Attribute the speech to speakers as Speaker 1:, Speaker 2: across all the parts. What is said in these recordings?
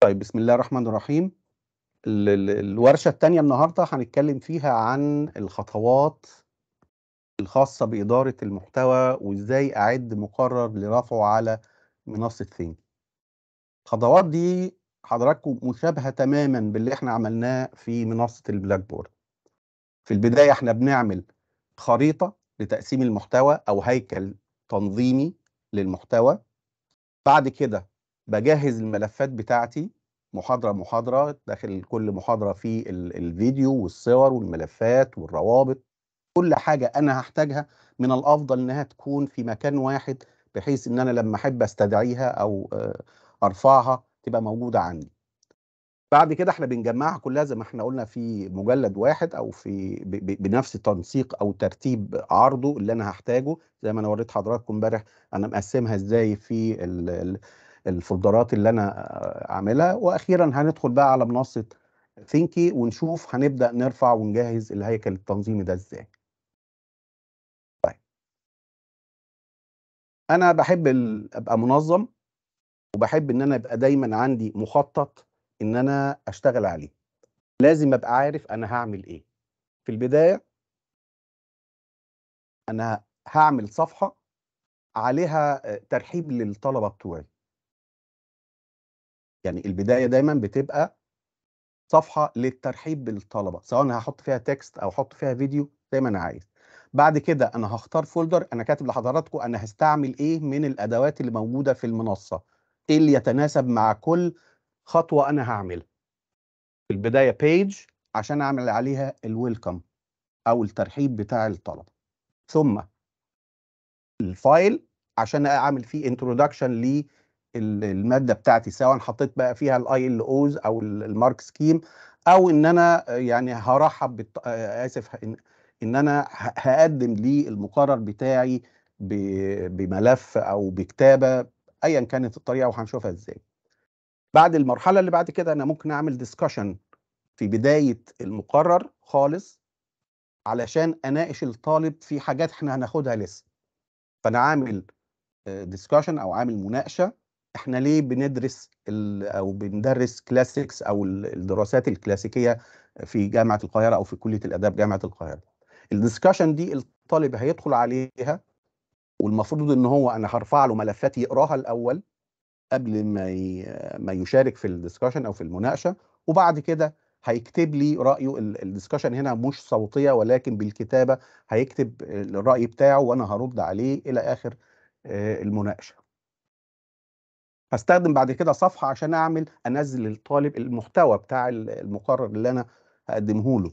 Speaker 1: طيب بسم الله الرحمن الرحيم الورشة الثانية النهاردة هنتكلم فيها عن
Speaker 2: الخطوات الخاصة بإدارة المحتوى وإزاي أعد مقرر لرفعه على منصة ثينك الخطوات دي حضراتكم مشابهة تماما باللي احنا عملناه في منصة البلاك بورد في البداية احنا بنعمل خريطة لتقسيم المحتوى أو هيكل تنظيمي للمحتوى بعد كده بجهز الملفات بتاعتي محاضرة محاضرة داخل كل محاضرة في الفيديو والصور والملفات والروابط كل حاجة أنا هحتاجها من الأفضل إنها تكون في مكان واحد بحيث إن أنا لما أحب أستدعيها أو آه، أرفعها تبقى موجودة عندي بعد كده احنا بنجمعها كلها زي ما احنا قلنا في مجلد واحد او في بنفس تنسيق او ترتيب عرضه اللي انا هحتاجه زي ما انا وريت حضراتكم امبارح انا مقسمها ازاي في الفولدرات اللي انا عاملها واخيرا هندخل بقى على منصه ثينكي ونشوف هنبدا نرفع ونجهز الهيكل التنظيمي ده ازاي طيب انا بحب ابقى منظم وبحب ان انا ابقى دايما عندي مخطط ان انا اشتغل عليه لازم ابقى عارف انا هعمل ايه في البدايه
Speaker 1: انا هعمل صفحه عليها ترحيب للطلبه بتوعي يعني البدايه دايما
Speaker 2: بتبقى صفحه للترحيب بالطلبه سواء هحط فيها تكست او احط فيها فيديو زي ما انا عايز بعد كده انا هختار فولدر انا كاتب لحضراتكم انا هستعمل ايه من الادوات اللي موجوده في المنصه ايه اللي يتناسب مع كل خطوه انا هعملها في البدايه بيج عشان اعمل عليها الويلكم او الترحيب بتاع الطلبه ثم الفايل عشان اعمل فيه انترودكشن الماده بتاعتي سواء حطيت بقى فيها الاي ال اوز او المارك سكيم او ان انا يعني هرحب بالط... اسف ان, إن انا هقدم لي المقرر بتاعي ب... بملف او بكتابه ايا كانت الطريقه وهنشوفها ازاي بعد المرحله اللي بعد كده انا ممكن اعمل ديسكشن في بدايه المقرر خالص علشان اناقش الطالب في حاجات احنا هناخدها لسه فانا عامل ديسكشن او عامل مناقشه احنا ليه بندرس او بندرس كلاسيكس او الدراسات الكلاسيكيه في جامعه القاهره او في كليه الاداب جامعه القاهره الدسكشن دي الطالب هيدخل عليها والمفروض ان هو انا هرفع له ملفات يقراها الاول قبل ما ما يشارك في الدسكشن او في المناقشه وبعد كده هيكتب لي رايه الدسكشن هنا مش صوتيه ولكن بالكتابه هيكتب الراي بتاعه وانا هرد عليه الى اخر آه، المناقشه هستخدم بعد كده صفحه عشان اعمل انزل للطالب المحتوى بتاع المقرر اللي انا هقدمه له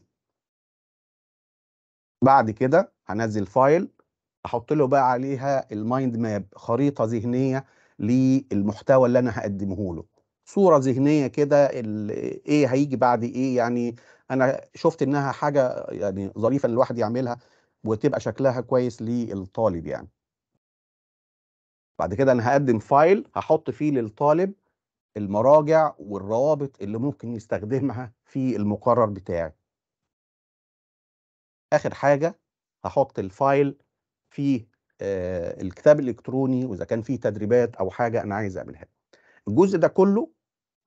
Speaker 2: بعد كده هنزل فايل احط له بقى عليها المايند ماب خريطه ذهنيه للمحتوى اللي انا هقدمه له صوره ذهنيه كده ايه هيجي بعد ايه يعني انا شفت انها حاجه يعني ظريفه الواحد يعملها وتبقى شكلها كويس للطالب يعني بعد كده انا هقدم فايل هحط فيه للطالب المراجع والروابط اللي ممكن يستخدمها في المقرر بتاعي اخر حاجه هحط الفايل في آه الكتاب الالكتروني واذا كان فيه تدريبات او حاجه انا عايز اعملها الجزء ده كله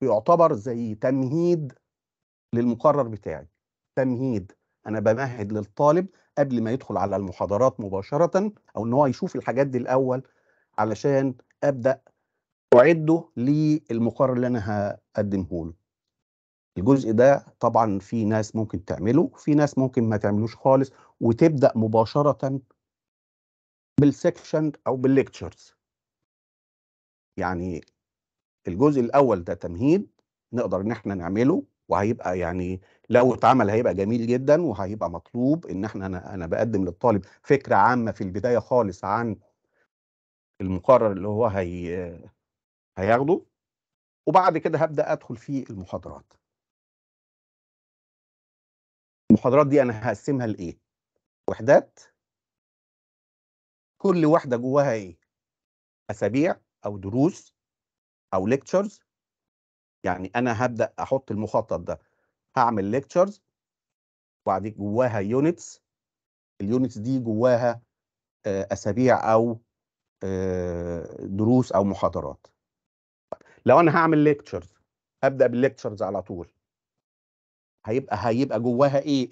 Speaker 2: يعتبر زي تمهيد للمقرر بتاعي تمهيد انا بمهد للطالب قبل ما يدخل على المحاضرات مباشره او ان هو يشوف الحاجات دي الاول علشان ابدا اعده للمقرر اللي انا هقدمه له الجزء ده طبعا في ناس ممكن تعمله في ناس ممكن ما تعملوش خالص وتبدا مباشره بالسكشن او بالليكتشرز يعني الجزء الاول ده تمهيد نقدر ان احنا نعمله وهيبقى يعني لو اتعمل هيبقى جميل جدا وهيبقى مطلوب ان احنا انا انا بقدم للطالب فكره عامه في البدايه خالص عن
Speaker 1: المقرر اللي هو هي هياخده وبعد كده هبدا ادخل في المحاضرات المحاضرات دي انا هقسمها لايه وحدات كل واحده جواها ايه اسابيع او دروس او ليكتشرز يعني انا
Speaker 2: هبدا احط المخطط ده هعمل ليكتشرز وبعدين جواها يونتس اليونتس دي جواها آه، اسابيع او آه، دروس او محاضرات لو انا هعمل ليكتشرز ابدا بالليكتشرز على طول هيبقى هيبقى جواها ايه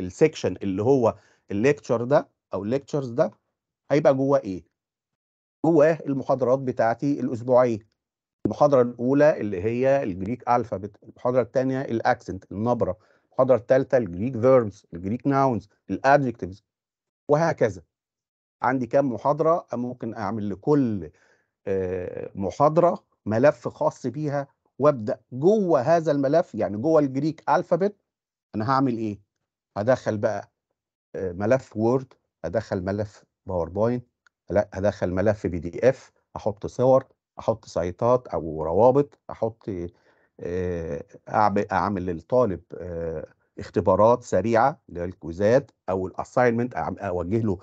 Speaker 2: السكشن اللي هو الليكتشر ده او الليكتشرز ده هيبقى جواه ايه جواه المحاضرات بتاعتي الاسبوعيه المحاضرة الأولى اللي هي الجريك ألفابت، المحاضرة الثانية الأكسنت النبرة، المحاضرة الثالثة الجريك فيربس، الجريك ناونز، الأدجكتيفز وهكذا. عندي كام محاضرة ممكن أعمل لكل آه، محاضرة ملف خاص بيها وابدأ جوه هذا الملف يعني جوه الجريك ألفابت أنا هعمل إيه؟ هدخل بقى آه، ملف وورد هدخل ملف باوربوينت هدخل ملف بي دي اف احط صور احط سايتات او روابط احط آه، اعمل للطالب اختبارات سريعه للكويزات او الاساينمنت اوجه له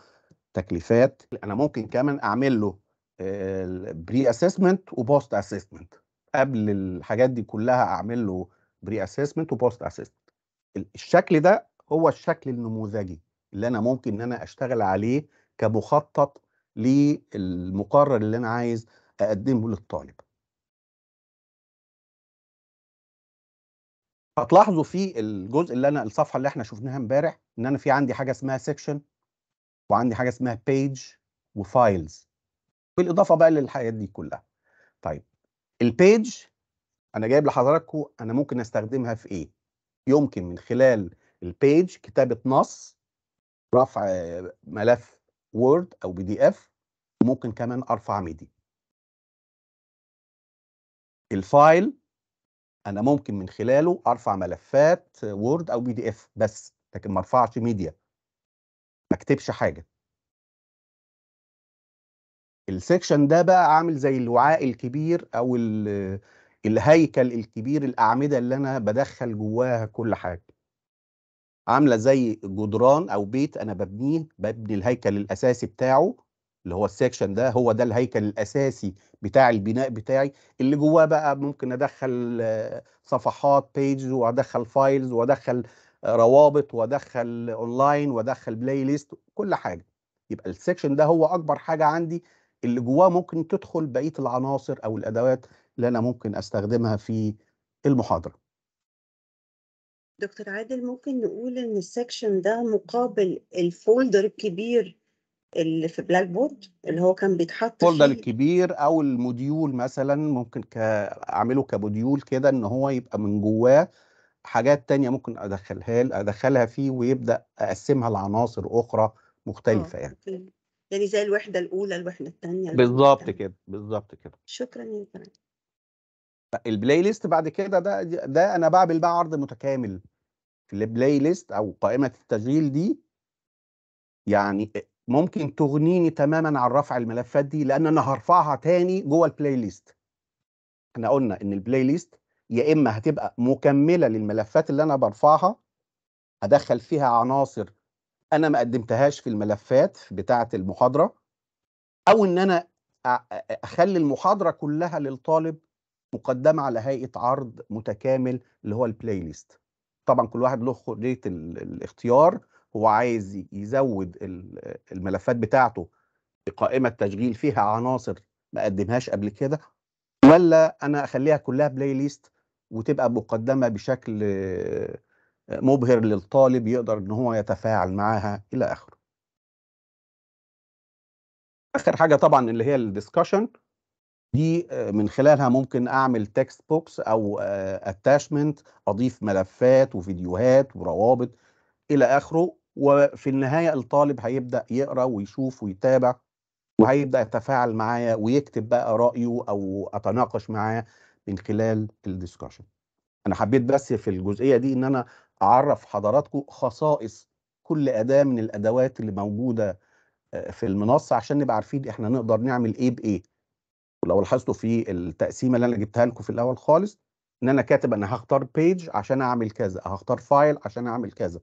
Speaker 2: تكليفات انا ممكن كمان اعمل له بري اسسمنت وبوست اسسمنت قبل الحاجات دي كلها اعمل له بري اسسمنت وبوست اسسمنت الشكل ده هو الشكل النموذجي اللي انا ممكن ان انا اشتغل عليه كمخطط للمقرر اللي انا عايز اقدمه للطالب هتلاحظوا في الجزء اللي انا الصفحه اللي احنا شفناها امبارح ان انا في عندي حاجه اسمها سيكشن وعندي حاجه اسمها بيج وفايلز بالاضافه بقى للحاجات دي كلها طيب البيج انا جايب لحضراتكم انا ممكن استخدمها في ايه يمكن من خلال البيج كتابه نص رفع ملف وورد او بي دي اف وممكن كمان ارفع ميدي الفايل انا ممكن من خلاله ارفع ملفات وورد او بي دي اف بس لكن ما ارفعش ميديا اكتبش حاجه السكشن ده بقى عامل زي الوعاء الكبير او الهيكل الكبير الاعمده اللي انا بدخل جواها كل حاجه عامله زي جدران او بيت انا ببنيه ببني الهيكل الاساسي بتاعه اللي هو السكشن ده هو ده الهيكل الاساسي بتاع البناء بتاعي اللي جواه بقى ممكن ادخل صفحات بيجز وادخل فايلز وادخل روابط وادخل اونلاين وادخل بلاي ليست كل حاجه يبقى السكشن ده هو اكبر حاجه عندي اللي جواه ممكن تدخل بقيه العناصر او الادوات اللي انا ممكن استخدمها في المحاضره
Speaker 3: دكتور عادل ممكن نقول ان السكشن ده مقابل الفولدر الكبير اللي في بلاك بورد
Speaker 2: اللي هو كان بيتحط الفولدر الكبير او الموديول مثلا ممكن اعمله كموديول كده ان هو يبقى من جواه حاجات تانية ممكن أدخلها أدخلها فيه ويبدأ أقسمها لعناصر أخرى مختلفة آه، يعني
Speaker 3: أوكي. يعني زي الوحدة الأولى الوحدة الثانية بالظبط
Speaker 2: كده بالظبط كده شكرا يا فندم البلاي ليست بعد كده ده ده أنا بعمل بقى عرض متكامل في البلاي ليست أو قائمة التشغيل دي يعني ممكن تغنيني تماما عن رفع الملفات دي لأن أنا هرفعها تاني جوه البلاي ليست احنا قلنا ان البلاي ليست يا اما هتبقى مكمله للملفات اللي انا برفعها هدخل فيها عناصر انا ما قدمتهاش في الملفات بتاعه المحاضره او ان انا اخلي المحاضره كلها للطالب مقدمه على هيئه عرض متكامل اللي هو البلاي ليست طبعا كل واحد له حريه الاختيار هو عايز يزود الملفات بتاعته بقائمه تشغيل فيها عناصر ما قدمهاش قبل كده ولا انا اخليها كلها بلاي ليست وتبقى مقدمه بشكل آه، مبهر للطالب يقدر ان هو يتفاعل معاها الى اخره اخر حاجه طبعا اللي هي الديسكشن دي آه، من خلالها ممكن اعمل تكست بوكس او اتاشمنت آه، اضيف ملفات وفيديوهات وروابط الى اخره وفي النهايه الطالب هيبدا يقرا ويشوف ويتابع وهيبدا يتفاعل معايا ويكتب بقى رايه او اتناقش معاه من خلال الديسكشن انا حبيت بس في الجزئيه دي ان انا اعرف حضراتكم خصائص كل اداه من الادوات اللي موجوده آه، في المنصه عشان نبقى عارفين احنا نقدر نعمل ايه بايه ولو لاحظتوا في التقسيمه اللي انا جبتها لكم في الاول خالص ان انا كاتب انا هختار بيج عشان اعمل كذا هختار فايل عشان اعمل كذا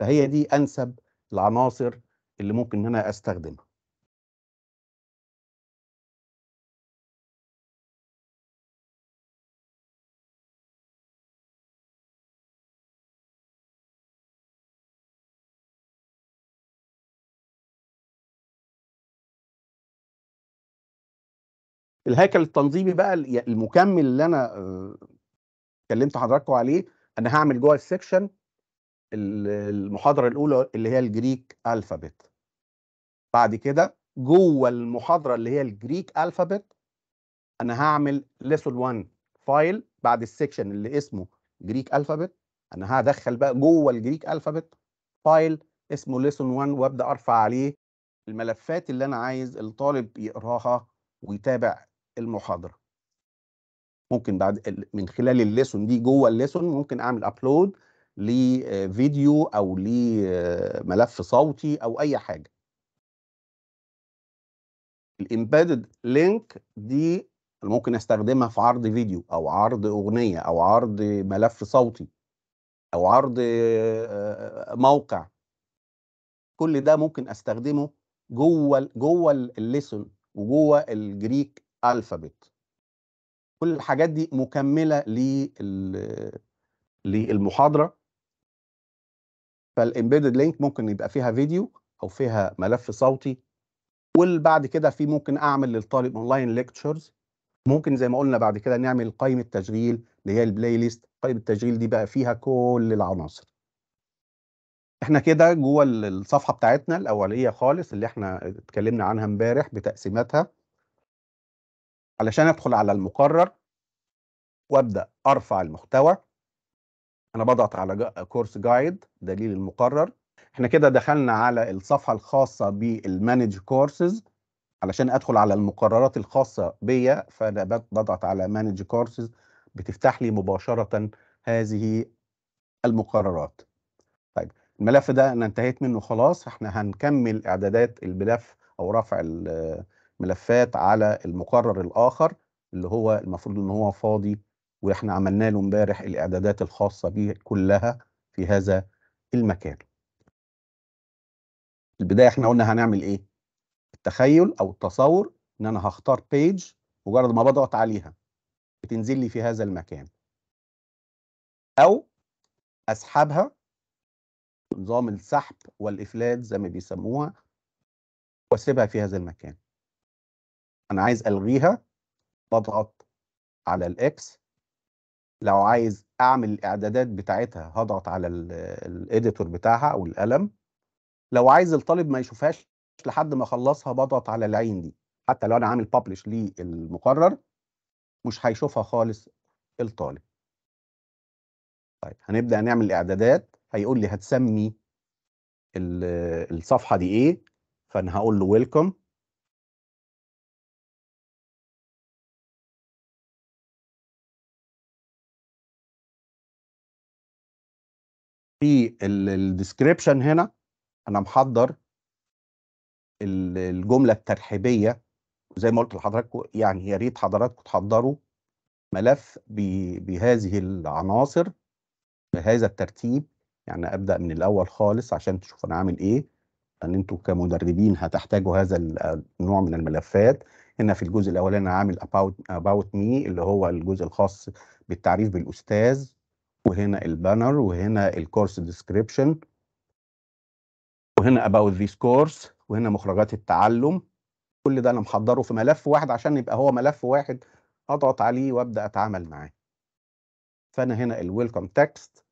Speaker 2: فهي دي انسب
Speaker 1: العناصر اللي ممكن ان انا استخدمها الهيكل التنظيمي بقى المكمل اللي انا آه،
Speaker 2: كلمت حضراتكم عليه انا هعمل جوه السكشن المحاضره الاولى اللي هي الجريك الفابت بعد كده جوه المحاضره اللي هي الجريك الفابت انا هعمل ليسون 1 فايل بعد السكشن اللي اسمه جريك الفابت انا هدخل بقى جوه الجريك الفابت فايل اسمه ليسون 1 وابدا ارفع عليه الملفات اللي انا عايز الطالب يقراها ويتابع المحاضره ممكن بعد من خلال الليسون دي جوه الليسون ممكن اعمل ابلود لفيديو او لملف صوتي او اي حاجه الامبيدد لينك دي ممكن استخدمها في عرض فيديو او عرض اغنيه او عرض ملف صوتي او عرض آه، موقع كل ده ممكن استخدمه جوه جوه الليسون وجوه الجريك الفابت كل الحاجات دي مكمله للمحاضره فالامبيدد لينك ممكن يبقى فيها فيديو او فيها ملف صوتي وبعد كده في ممكن اعمل للطالب اونلاين ليكتشرز ممكن زي ما قلنا بعد كده نعمل قائمه تشغيل اللي هي البلاي ليست قائمه التشغيل دي بقى فيها كل العناصر احنا كده جوه الصفحه بتاعتنا الاوليه خالص اللي احنا اتكلمنا عنها امبارح بتقسيماتها علشان ادخل على المقرر وابدا ارفع المحتوى انا بضغط على كورس جايد دليل المقرر احنا كده دخلنا على الصفحه الخاصه بالمانج كورسز علشان ادخل على المقررات الخاصه بيا فانا بضغط على مانج كورسز بتفتح لي مباشره هذه المقررات طيب الملف ده انا انتهيت منه خلاص احنا هنكمل اعدادات الملف او رفع ملفات على المقرر الاخر اللي هو المفروض ان هو فاضي واحنا عملنا له امبارح الاعدادات الخاصه به كلها في هذا المكان البدايه احنا قلنا هنعمل ايه التخيل او التصور ان انا هختار بيج مجرد ما بضغط عليها بتنزل لي في هذا المكان او اسحبها نظام السحب والافلات زي ما بيسموها واسيبها في هذا المكان انا عايز الغيها بضغط على الاكس لو عايز اعمل الاعدادات بتاعتها هضغط على الاديتور بتاعها او القلم لو عايز الطالب ما يشوفهاش لحد ما اخلصها بضغط على العين دي حتى لو انا عامل بابلش للمقرر مش هيشوفها خالص الطالب طيب هنبدا نعمل الاعدادات هيقول لي هتسمي
Speaker 1: الصفحه دي ايه فانا هقول له ويلكم في الديسكريبشن هنا انا محضر الجمله الترحيبيه زي ما قلت
Speaker 2: لحضراتكم يعني يا ريت حضراتكم تحضروا ملف بهذه العناصر بهذا الترتيب يعني ابدا من الاول خالص عشان تشوفوا انا عامل ايه لان انتوا كمدربين هتحتاجوا هذا النوع من الملفات هنا في الجزء الاولاني انا عامل about about me اللي هو الجزء الخاص بالتعريف بالاستاذ وهنا البانر وهنا الكورس ديسكريبشن وهنا about this course وهنا مخرجات التعلم كل ده انا محضره في ملف واحد عشان يبقى هو ملف واحد اضغط عليه وابدا اتعامل معاه فانا هنا الويلكم تكست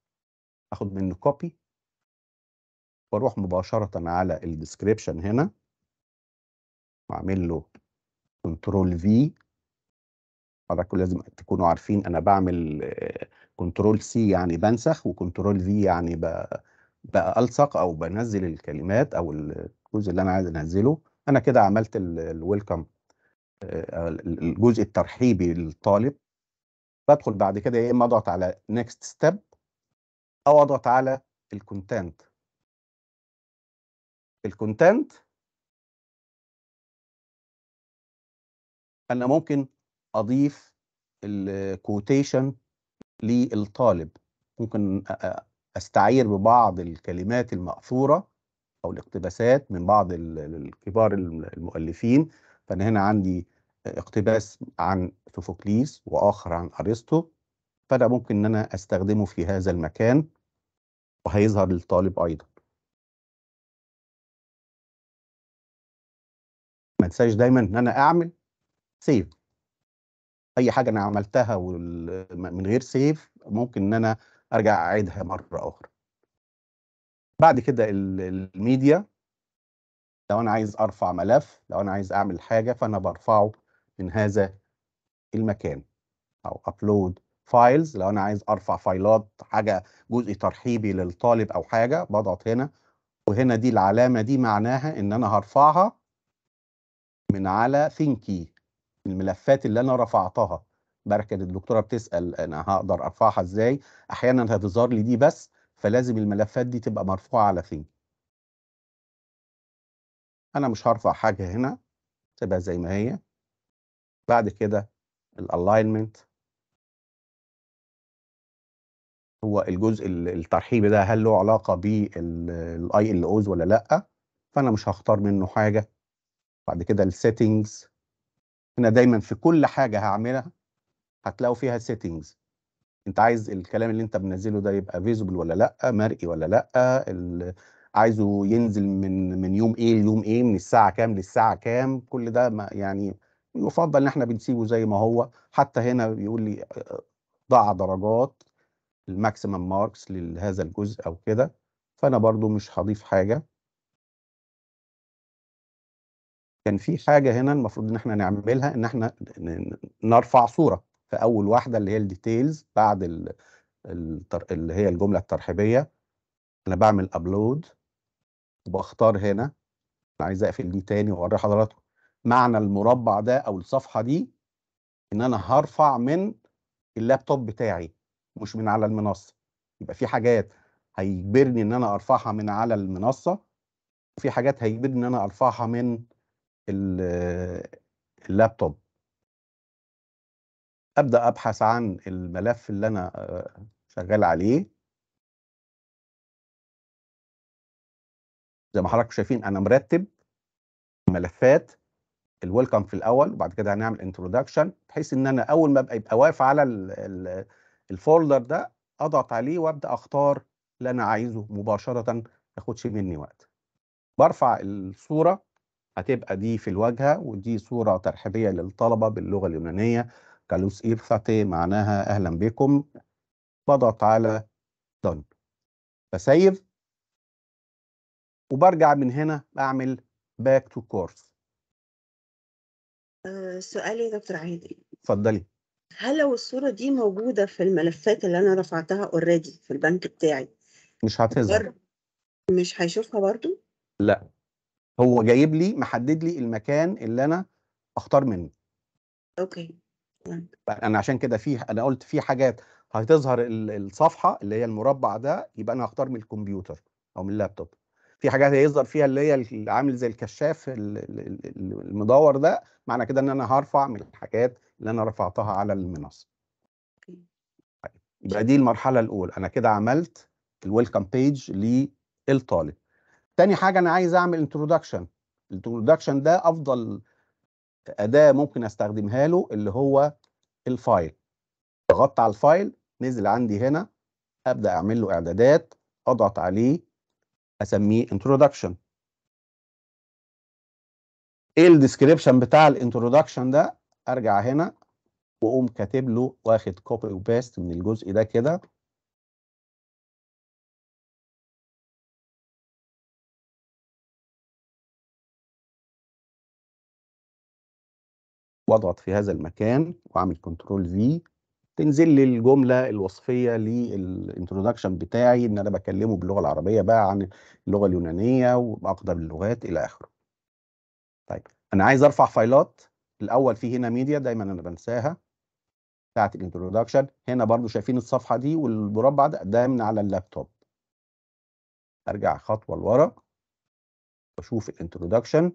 Speaker 2: اخد منه كوبي واروح مباشره على الديسكريبشن هنا واعمل له كنترول في حضراتكم لازم تكونوا عارفين انا بعمل كنترول سي يعني بنسخ وكنترول في يعني بألصق او بنزل الكلمات او الجزء اللي انا عايز انزله انا كده عملت الويلكم آه، الجزء الترحيبي للطالب بدخل بعد كده يا اما اضغط على
Speaker 1: نيكست ستيب او اضغط على الكونتنت الكونتنت انا ممكن اضيف الكوتيشن
Speaker 2: للطالب ممكن استعير ببعض الكلمات المأثورة أو الاقتباسات من بعض الكبار المؤلفين فأنا هنا عندي اقتباس عن سوفوكليس وآخر عن أرسطو فأنا ممكن أن أنا
Speaker 1: أستخدمه في هذا المكان وهيظهر للطالب أيضا ما تنساش دايما أن أنا أعمل سيف اي حاجه انا عملتها من غير سيف
Speaker 2: ممكن ان انا ارجع اعيدها مره اخرى بعد كده الميديا لو انا عايز ارفع ملف لو انا عايز اعمل حاجه فانا برفعه من هذا المكان او ابلود فايلز لو انا عايز ارفع فايلات حاجه جزء ترحيبي للطالب او حاجه بضغط هنا وهنا دي العلامه دي معناها ان انا هرفعها من على ثينكي الملفات اللي انا رفعتها بركة الدكتوره بتسال انا هقدر ارفعها ازاي احيانا هتظهر لي دي بس فلازم الملفات دي تبقى مرفوعه على فين
Speaker 1: انا مش هرفع حاجه هنا سيبها زي ما هي بعد كده الالاينمنت
Speaker 2: هو الجزء الترحيبي ده هل له علاقه بالاي ال اوز ولا لا فانا مش هختار منه حاجه بعد كده السيتنجز هنا دايما في كل حاجه هعملها هتلاقوا فيها سيتنجز انت عايز الكلام اللي انت منزله ده يبقى فيزبل ولا لا مرئي ولا لا عايزه ينزل من من يوم ايه ليوم ايه من الساعه كام للساعه كام كل ده ما يعني يفضل ان احنا بنسيبه زي ما هو حتى هنا بيقول لي ضع درجات الماكسيمم ماركس لهذا الجزء او كده فانا برضو مش هضيف حاجه كان في حاجه هنا المفروض ان احنا نعملها ان احنا نرفع صوره في اول واحده اللي هي الديتيلز بعد اللي هي الجمله الترحيبيه انا بعمل ابلود وبختار هنا انا عايز اقفل دي تاني واوري حضراتكم معنى المربع ده او الصفحه دي ان انا هرفع من اللابتوب بتاعي مش من على المنصه يبقى في حاجات هيجبرني ان انا ارفعها من على المنصه وفي حاجات هيجبرني ان انا ارفعها من اللابتوب
Speaker 1: ابدا ابحث عن الملف اللي انا آه، شغال عليه زي ما حضراتكم شايفين انا مرتب ملفات الويلكم في الاول وبعد
Speaker 2: كده هنعمل انترودكشن بحيث ان انا اول ما ابقى يبقى واقف على الفولدر ده اضغط عليه وابدا اختار اللي انا عايزه مباشره ما ياخدش مني وقت برفع الصوره هتبقى دي في الواجهة ودي صورة ترحيبية للطلبة باللغة اليونانية كالوس إيرثاتي معناها أهلا بكم بضغط على دون بسيف وبرجع من هنا بعمل باك تو كورس
Speaker 3: سؤالي يا دكتور عادل اتفضلي هل لو الصورة دي موجودة في الملفات اللي أنا رفعتها اوريدي في البنك بتاعي
Speaker 2: مش هتظهر
Speaker 3: مش هيشوفها برضو؟
Speaker 2: لا هو جايب لي محدد لي المكان اللي انا اختار منه اوكي انا عشان كده في انا قلت في حاجات هتظهر الصفحه اللي هي المربع ده يبقى انا هختار من الكمبيوتر او من اللابتوب في حاجات هيظهر فيها اللي هي عامل زي الكشاف المدور ده معنى كده ان انا هرفع من الحاجات اللي انا رفعتها على المنصه طيب، يبقى دي المرحله الاولى انا كده عملت الويلكم بيج للطالب تاني حاجه انا عايز اعمل انترودكشن introduction ده افضل اداه ممكن استخدمها له اللي هو الفايل ضغطت على الفايل نزل عندي هنا ابدا اعمل له اعدادات اضغط عليه اسميه introduction ايه الديسكريبشن بتاع الانترودكشن ده
Speaker 1: ارجع هنا واقوم كاتب له واخد كوبي وباست من الجزء ده كده واضغط في هذا المكان واعمل كنترول في تنزل لي الجمله الوصفيه
Speaker 2: للانترودكشن بتاعي ان انا بكلمه باللغه العربيه بقى عن اللغه اليونانيه واقدم اللغات الى اخره. طيب انا عايز ارفع فايلات الاول في هنا ميديا دايما انا بنساها بتاعت الانترودكشن هنا برضو شايفين الصفحه دي والمربع ده ده من على اللابتوب. ارجع خطوه لورا واشوف الانترودكشن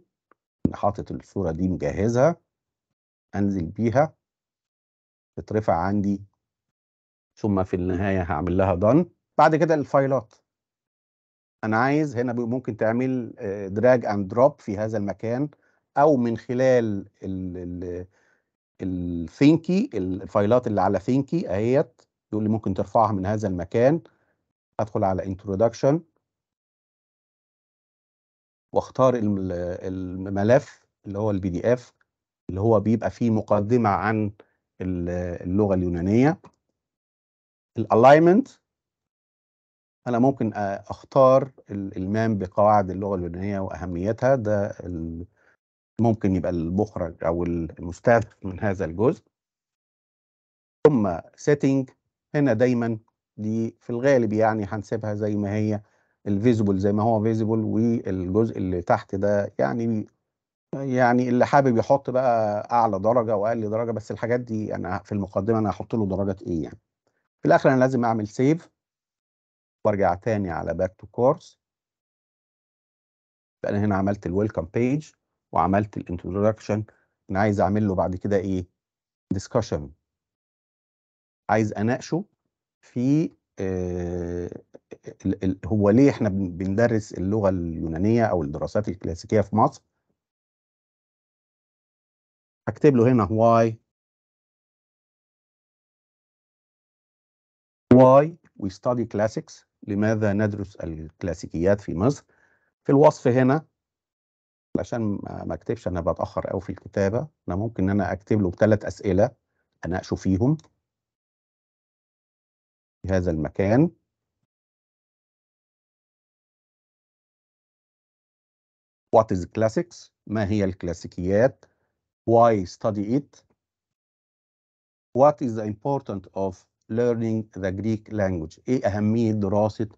Speaker 2: انا حاطط الصوره دي مجهزها انزل بيها تترفع عندي ثم في النهايه هعمل لها دن بعد كده الفايلات انا عايز هنا ممكن تعمل دراج اند دروب في هذا المكان او من خلال الثينكي الفايلات اللي على ثينكي اهيت يقول لي ممكن ترفعها من هذا المكان ادخل على انترودكشن واختار الملف اللي هو البي دي اف اللي هو بيبقى فيه مقدمة عن اللغة اليونانية الالايمنت انا ممكن اختار الالمام بقواعد اللغه اليونانيه واهميتها ده ممكن يبقى المخرج او المستهدف من هذا الجزء ثم سيتنج هنا دايما دي في الغالب يعني هنسيبها زي ما هي الفيزبل زي ما هو فيزبل والجزء اللي تحت ده يعني يعني اللي حابب يحط بقى اعلى درجه واقل درجه بس الحاجات دي انا في المقدمه انا هحط له درجه ايه يعني في الاخر انا لازم اعمل سيف وارجع تاني على باك تو كورس فانا هنا عملت الويلكم بيج وعملت الانترودكشن انا عايز اعمل له بعد كده ايه ديسكشن عايز اناقشه في آه هو ليه احنا بندرس اللغه اليونانيه
Speaker 1: او الدراسات الكلاسيكيه في مصر اكتب له هنا y why we study classics لماذا ندرس الكلاسيكيات في مصر في
Speaker 2: الوصف هنا عشان ما اكتبش انا بتاخر قوي في الكتابه انا ممكن انا
Speaker 1: اكتب له ثلاث اسئله اناقشه فيهم في هذا المكان What is classics؟ ما هي الكلاسيكيات؟ Why study
Speaker 2: it? What is the importance of learning the Greek language? ايه أهمية دراسة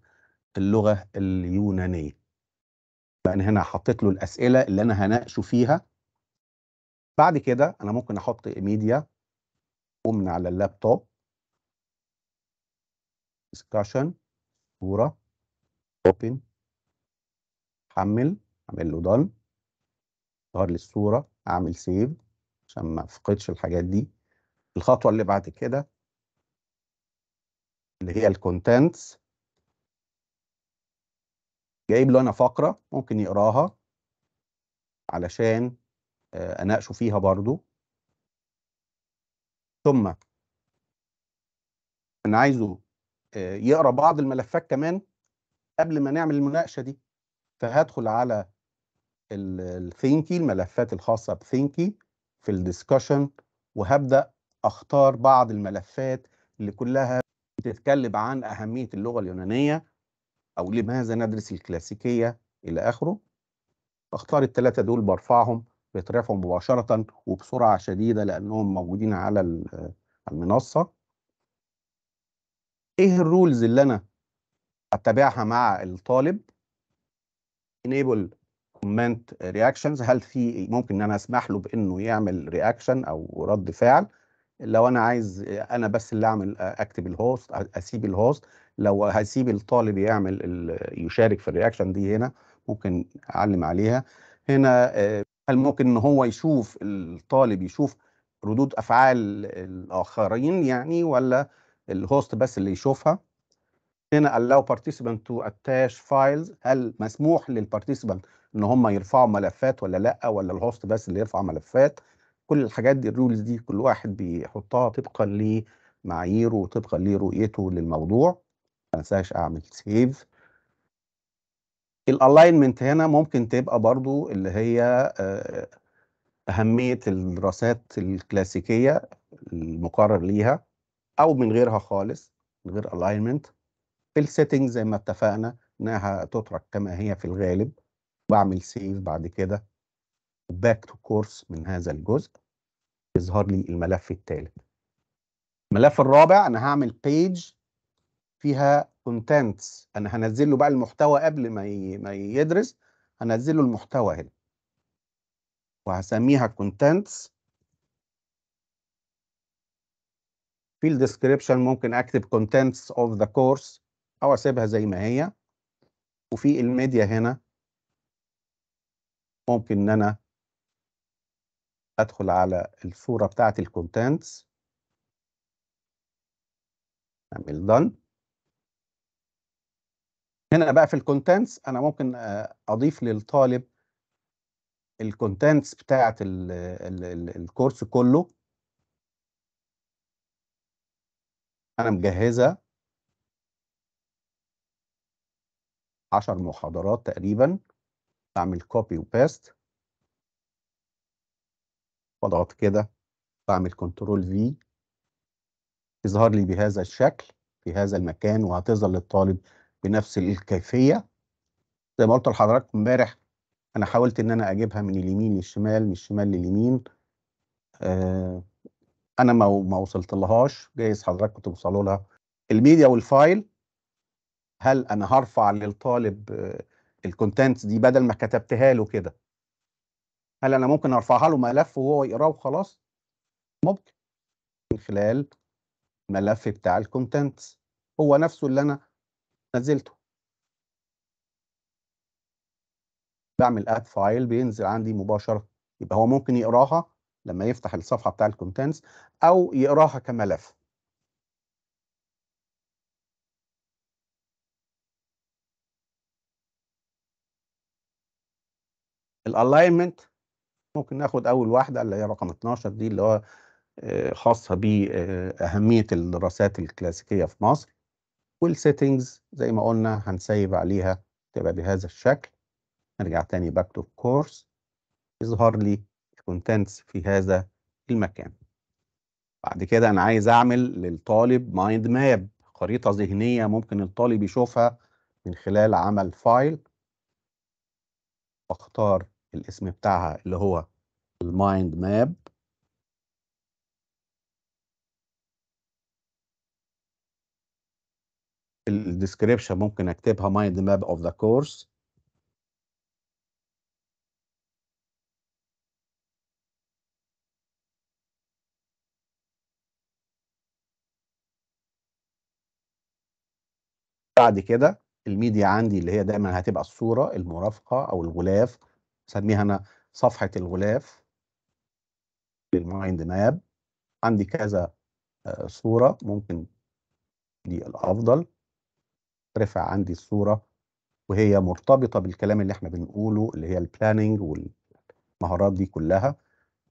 Speaker 2: اللغة اليونانية؟ بقى هنا حطيت له الأسئلة اللي أنا هناقشه فيها. بعد كده أنا ممكن أحط ميديا ومن على اللابتوب discussion صورة open حمل اعمل له دون ظهر لي الصورة اعمل save عشان ما افقدش الحاجات دي الخطوة اللي بعد كده اللي هي الكونتنتس جايب له انا فقرة ممكن يقراها علشان آه، اناقشه فيها برضو ثم انا عايزه آه، يقرا بعض الملفات كمان قبل ما نعمل المناقشه دي فهدخل على الثينكي الملفات الخاصه بثينكي في الديسكشن وهبدا اختار بعض الملفات اللي كلها بتتكلم عن اهميه اللغه اليونانيه او لماذا ندرس الكلاسيكيه الى اخره بختار الثلاثه دول برفعهم بيترفعوا مباشره وبسرعه شديده لانهم موجودين على المنصه ايه الرولز اللي انا اتبعها مع الطالب enable كومنت رياكشنز هل في ممكن ان انا اسمح له بانه يعمل رياكشن او رد فعل لو انا عايز انا بس اللي اعمل اكتب الهوست اسيب الهوست لو هسيب الطالب يعمل يشارك في الرياكشن دي هنا ممكن اعلم عليها هنا هل ممكن ان هو يشوف الطالب يشوف ردود افعال الاخرين يعني ولا الهوست بس اللي يشوفها هنا allow participant to attach files هل مسموح للبارتيسيبانت ان هم يرفعوا ملفات ولا لا ولا الهوست بس اللي يرفع ملفات كل الحاجات دي الرولز دي كل واحد بيحطها طبقا لمعاييره وطبقا لرؤيته للموضوع ما انساش اعمل سيف الالاينمنت هنا ممكن تبقى برضو اللي هي آه، اهميه الدراسات الكلاسيكيه المقرر ليها او من غيرها خالص من غير الاينمنت في السيتنج زي ما اتفقنا انها تترك كما هي في الغالب بعمل سيف بعد كده باك تو كورس من هذا الجزء يظهر لي الملف الثالث الملف الرابع انا هعمل بيج فيها كونتنتس انا هنزل له بقى المحتوى قبل ما ما يدرس هنزل له المحتوى هنا وهسميها كونتنتس في الديسكريبشن ممكن اكتب contents of the course او اسيبها زي ما هي وفي الميديا هنا ممكن ان انا ادخل على الصوره بتاعه الكونتنتس اعمل دن هنا بقى في الكونتنتس انا ممكن آه، اضيف للطالب الكونتنتس بتاعه الكورس كله انا مجهزه 10 محاضرات تقريبا بعمل كوبي وباست واضغط كده بعمل كنترول في يظهر لي بهذا الشكل في هذا المكان وهتظهر للطالب بنفس الكيفية زي ما قلت لحضراتكم امبارح انا حاولت ان انا اجيبها من اليمين للشمال من الشمال لليمين آه انا ما وصلت لهاش جايز حضراتكم توصلوا لها الميديا والفايل هل انا هرفع للطالب آه، الكونتنت دي بدل ما كتبتها له كده هل انا ممكن ارفعها له ملف وهو يقراه وخلاص ممكن من خلال الملف بتاع الكونتنت هو نفسه اللي انا نزلته بعمل اد فايل بينزل عندي مباشره يبقى هو ممكن يقراها لما يفتح الصفحه بتاع الكونتنتس او يقراها كملف الالاينمنت ممكن ناخد اول واحده اللي هي رقم 12 دي اللي هو آه، خاصه باهميه آه، الدراسات الكلاسيكيه في مصر والسيتنجز زي ما قلنا هنسيب عليها تبقى بهذا الشكل نرجع تاني باك تو كورس يظهر لي الكونتنتس في هذا المكان بعد كده انا عايز اعمل للطالب مايند ماب خريطه ذهنيه ممكن الطالب يشوفها من خلال عمل فايل واختار الاسم بتاعها اللي هو المايند ماب الديسكريبشن ممكن اكتبها مايند ماب اوف ذا كورس بعد كده الميديا عندي اللي هي دايما هتبقى الصوره المرافقه او الغلاف سميها انا صفحه الغلاف للمايند ماب عندي كذا آه، صوره ممكن دي الافضل رفع عندي الصوره وهي مرتبطه بالكلام اللي احنا بنقوله اللي هي البلاننج والمهارات دي كلها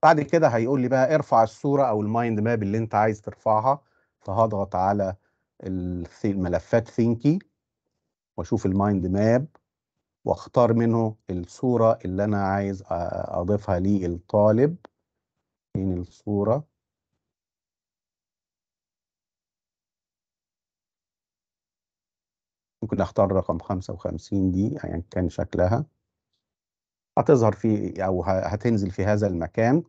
Speaker 2: بعد كده هيقول لي بقى ارفع الصوره او المايند ماب اللي انت عايز ترفعها فهضغط على الملفات ثينكي واشوف المايند ماب واختار منه الصورة اللي انا عايز اضيفها للطالب فين الصورة ممكن اختار رقم 55 دي ايا يعني كان شكلها هتظهر في او هتنزل في هذا المكان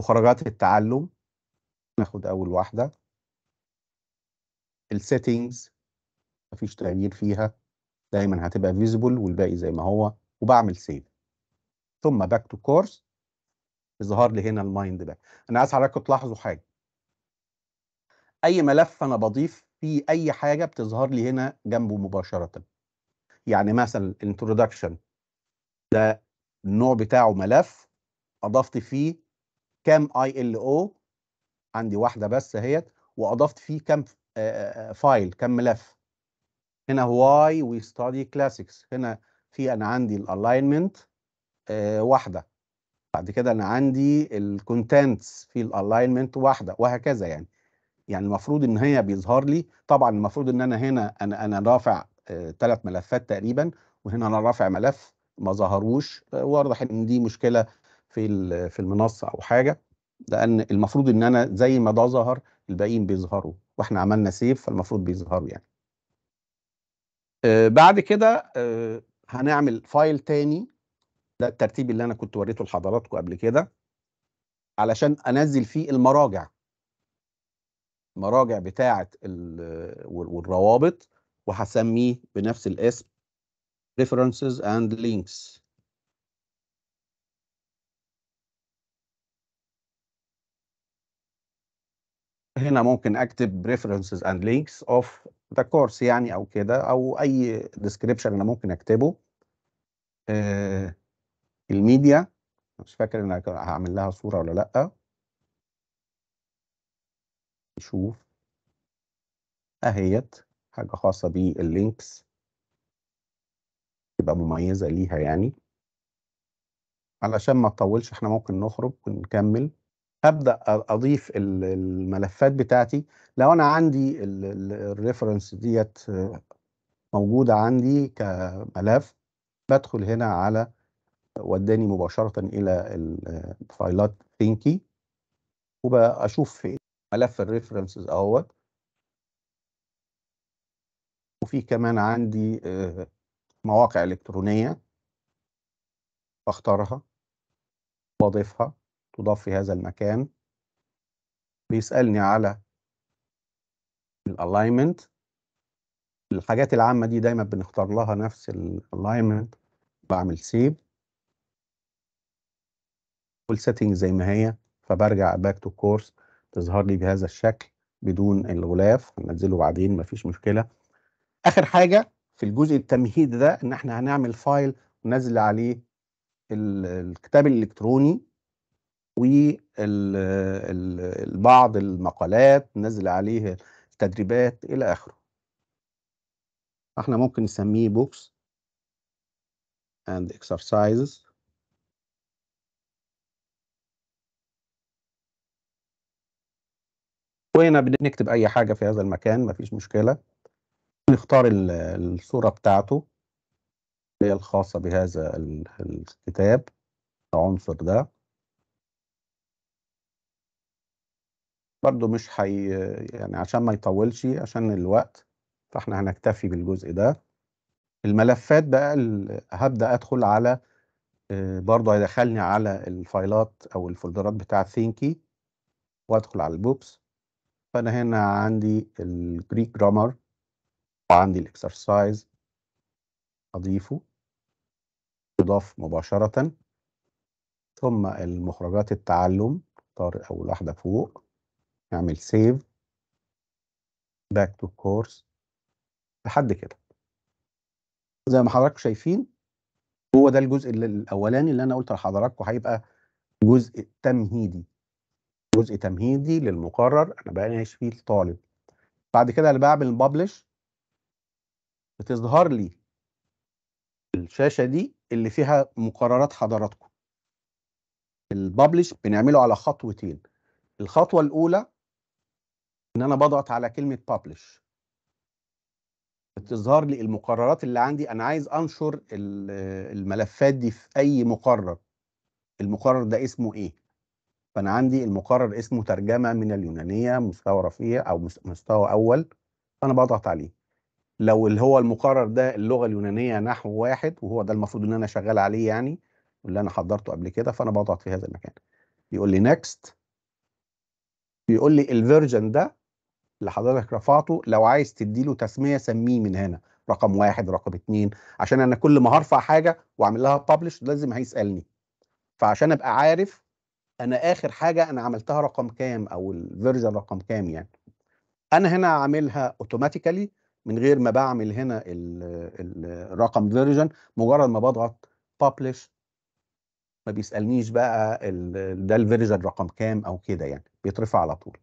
Speaker 2: مخرجات التعلم ناخد اول واحده السيتنجز مفيش تغيير فيها دايما هتبقى فيزيبل والباقي زي ما هو وبعمل سيف ثم باك تو كورس يظهر لي هنا المايند باك انا عايز حضراتكم تلاحظوا حاجه اي ملف انا بضيف فيه اي حاجه بتظهر لي هنا جنبه مباشره يعني مثلا الانترودكشن ده النوع بتاعه ملف اضفت فيه كام اي ال او عندي واحده بس اهيت واضفت فيه كام فايل كام ملف هنا why we study classics هنا في انا عندي الالاينمنت آه، واحده بعد كده انا عندي الكونتنتس في الالاينمنت واحده وهكذا يعني يعني المفروض ان هي بيظهر لي طبعا المفروض ان انا هنا انا انا رافع ثلاث آه، ملفات تقريبا وهنا انا رافع ملف ما ظهروش آه، واضح ان دي مشكله في في المنصه او حاجه لان المفروض ان انا زي ما ده ظهر الباقيين بيظهروا واحنا عملنا سيف فالمفروض بيظهروا يعني آه، بعد كده آه، هنعمل فايل تاني ده الترتيب اللي انا كنت وريته لحضراتكم قبل كده علشان انزل فيه المراجع المراجع بتاعه والروابط وهسميه بنفس الاسم references and links هنا ممكن اكتب references and links of ده كورس يعني او كده او اي ديسكريبشن انا ممكن اكتبه آه الميديا مش فاكر ان هعمل لها صوره ولا لا نشوف اهيت حاجه خاصه باللينكس تبقى مميزه ليها يعني علشان ما تطولش احنا ممكن نخرج ونكمل هبدا اضيف الملفات بتاعتي لو انا عندي الريفرنس ديت آه، موجوده عندي كملف بدخل هنا على وداني مباشره الى الفايلات ثينكي وبشوف في ملف الريفرنسز اهوت وفي كمان عندي آه، مواقع الكترونيه بختارها بضيفها تضاف في هذا المكان بيسألني على الالاينمنت الحاجات العامة دي دايما بنختار لها نفس الالاينمنت بعمل سيف والسيتنج زي ما هي فبرجع باك تو كورس تظهر لي بهذا الشكل بدون الغلاف هنزله بعدين مفيش مشكلة آخر حاجة في الجزء التمهيد ده إن إحنا هنعمل فايل ننزل عليه الكتاب الإلكتروني وبعض المقالات نزل عليه تدريبات إلى آخره احنا ممكن نسميه بوكس and exercises وهنا بنكتب أي حاجة في هذا المكان مفيش مشكلة نختار الصورة بتاعته اللي هي الخاصة بهذا الكتاب العنصر ده برضو مش حي يعني عشان ما يطولش عشان الوقت فاحنا هنكتفي بالجزء ده الملفات بقى هبدأ أدخل على آه، برضو هيدخلني على الفايلات أو الفولدرات بتاع ثينكي وأدخل على البوكس فأنا هنا عندي الجريك جرامر وعندي الإكسرسايز أضيفه يضاف مباشرة ثم المخرجات التعلم طارق أول واحدة فوق نعمل سيف باك تو كورس لحد كده زي ما حضراتكم شايفين هو ده الجزء الاولاني اللي انا قلت لحضراتكم هيبقى جزء تمهيدي جزء تمهيدي للمقرر انا بناقش فيه الطالب بعد كده انا بعمل ببلش بتظهر لي الشاشه دي اللي فيها مقررات حضراتكم الببلش بنعمله على خطوتين الخطوه الاولى ان انا بضغط على كلمه بابلش بتظهر لي المقررات اللي عندي انا عايز انشر الملفات دي في اي مقرر المقرر ده اسمه ايه فانا عندي المقرر اسمه ترجمه من اليونانيه مستوى رفيع او مستوى اول فانا بضغط عليه لو اللي هو المقرر ده اللغه اليونانيه نحو واحد وهو ده المفروض ان انا شغال عليه يعني واللي انا حضرته قبل كده فانا بضغط في هذا المكان يقول لي نيكست بيقول لي الفيرجن ده اللي حضرتك رفعته لو عايز تديله تسميه سميه من هنا رقم واحد رقم اتنين عشان انا كل ما هرفع حاجه واعمل لها بابلش لازم هيسالني فعشان ابقى عارف انا اخر حاجه انا عملتها رقم كام او الفيرجن رقم كام يعني انا هنا عاملها اوتوماتيكالي من غير ما بعمل هنا الرقم فيرجن مجرد ما بضغط بابلش ما بيسالنيش بقى ده الفيرجن رقم كام او كده يعني بيترفع على طول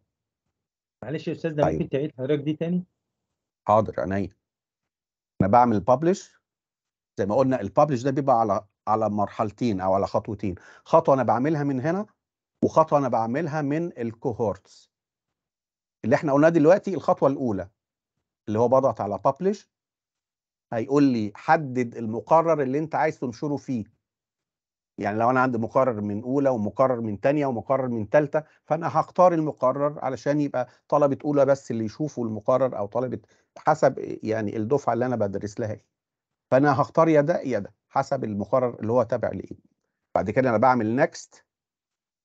Speaker 1: معلش يا استاذ ده طيب. ممكن تعيد حضرتك دي تاني
Speaker 2: حاضر عينيا انا بعمل ببلش زي ما قلنا الببلش ده بيبقى على على مرحلتين او على خطوتين خطوه انا بعملها من هنا وخطوه انا بعملها من الكوهورتس اللي احنا قلناه دلوقتي الخطوه الاولى اللي هو بضغط على ببلش هيقول لي حدد المقرر اللي انت عايز تنشره فيه يعني لو انا عندي مقرر من اولى ومقرر من ثانيه ومقرر من ثالثه فانا هختار المقرر علشان يبقى طلبه اولى بس اللي يشوفوا المقرر او طلبه حسب يعني الدفعه اللي انا بدرس لها ايه فانا هختار يا ده يا ده حسب المقرر اللي هو تابع لايه بعد كده انا بعمل نكست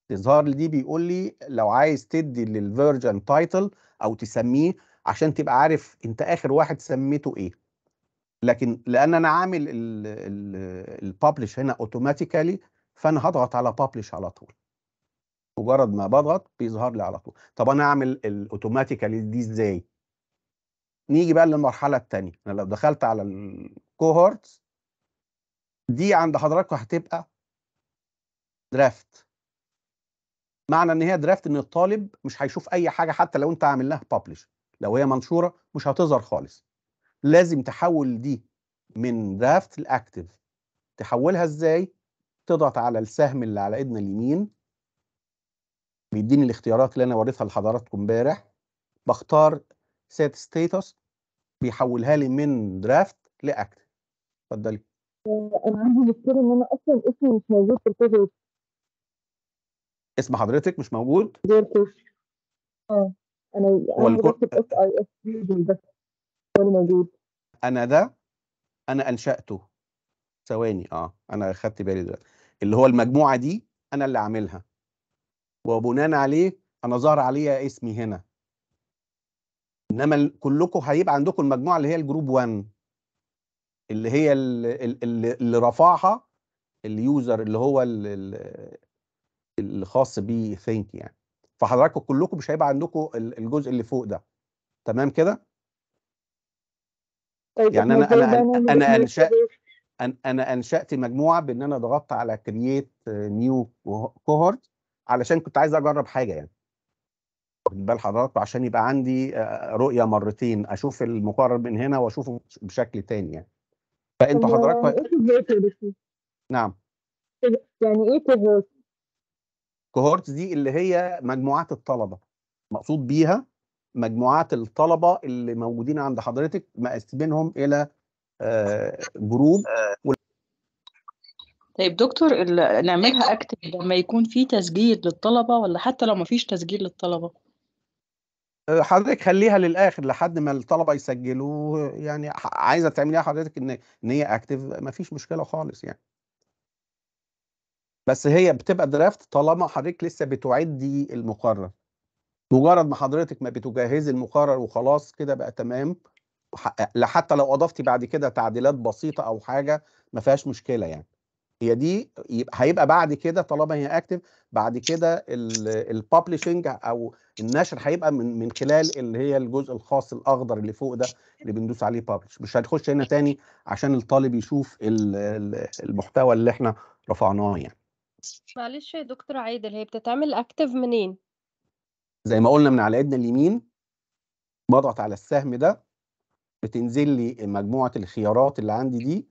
Speaker 2: تظهر لي دي بيقول لي لو عايز تدي للفيرجن تايتل او تسميه عشان تبقى عارف انت اخر واحد سميته ايه لكن لان انا عامل الببلش هنا اوتوماتيكالي فانا هضغط على بابلش على طول مجرد ما بضغط بيظهر لي على طول طب انا اعمل الاوتوماتيكالي دي ازاي نيجي بقى للمرحله الثانيه انا لو دخلت على الكوهورت دي عند حضراتكم هتبقى درافت معنى ان هي درافت ان الطالب مش هيشوف اي حاجه حتى لو انت عامل لها بابلش لو هي منشوره مش هتظهر خالص لازم تحول دي من درافت لاكتف تحولها ازاي تضغط على السهم اللي على ايدنا اليمين بيديني الاختيارات اللي انا وريتها لحضراتكم امبارح بختار سيت ستيتس بيحولها لي من درافت لاكت اتفضلي
Speaker 1: انا عندي
Speaker 3: مشكله ان انا اصلا اسمي مش موجود في الكوفيد
Speaker 2: اسم حضرتك مش موجود؟
Speaker 1: اه انا بكتب اس اي اس بس موجود
Speaker 2: انا ده انا انشاته ثواني اه انا خدت بالي دلوقتي اللي هو المجموعه دي انا اللي عاملها وبناء عليه انا ظهر عليا اسمي هنا انما كلكم هيبقى عندكم المجموعه اللي هي الجروب 1 اللي هي اللي, اللي رفعها اليوزر اللي هو اللي خاص بيه ثينك يعني فحضراتكم كلكم مش هيبقى عندكم الجزء اللي فوق ده تمام كده
Speaker 1: طيب يعني انا انا انا انشات
Speaker 2: انا انشات مجموعه بان انا ضغطت على كرييت نيو كوهورت علشان كنت عايز اجرب حاجه يعني بال حضراتكم عشان يبقى عندي آه، رؤيه مرتين اشوف المقرر من هنا واشوفه بشكل تاني يعني فانتوا حضراتكم آه، إيه نعم يعني ايه كوهورت؟ كوهورت دي اللي هي مجموعات الطلبه مقصود بيها مجموعات الطلبه اللي موجودين عند حضرتك مقسمينهم الى جروب طيب دكتور نعملها اكتف لما يكون في تسجيل للطلبه ولا حتى
Speaker 3: لو ما فيش تسجيل للطلبه
Speaker 2: حضرتك خليها للاخر لحد ما الطلبه يسجلوا يعني عايزه تعمليها حضرتك ان ان هي اكتف ما فيش مشكله خالص يعني بس هي بتبقى درافت طالما حضرتك لسه بتعدي المقرر مجرد ما حضرتك ما بتجهزي المقرر وخلاص كده بقى تمام حتى لو اضفتي بعد كده تعديلات بسيطه او حاجه ما فيهاش مشكله يعني هي دي هيبقى بعد كده طالما هي اكتف بعد كده الببلشنج او النشر هيبقى من من خلال اللي هي الجزء الخاص الاخضر اللي فوق ده اللي بندوس عليه ببلش مش هنخش هنا تاني عشان الطالب يشوف المحتوى اللي احنا رفعناه يعني
Speaker 1: معلش يا دكتور عادل هي بتتعمل اكتف منين
Speaker 2: زي ما قلنا من على ايدنا اليمين بضغط على السهم ده بتنزل لي مجموعه الخيارات اللي عندي دي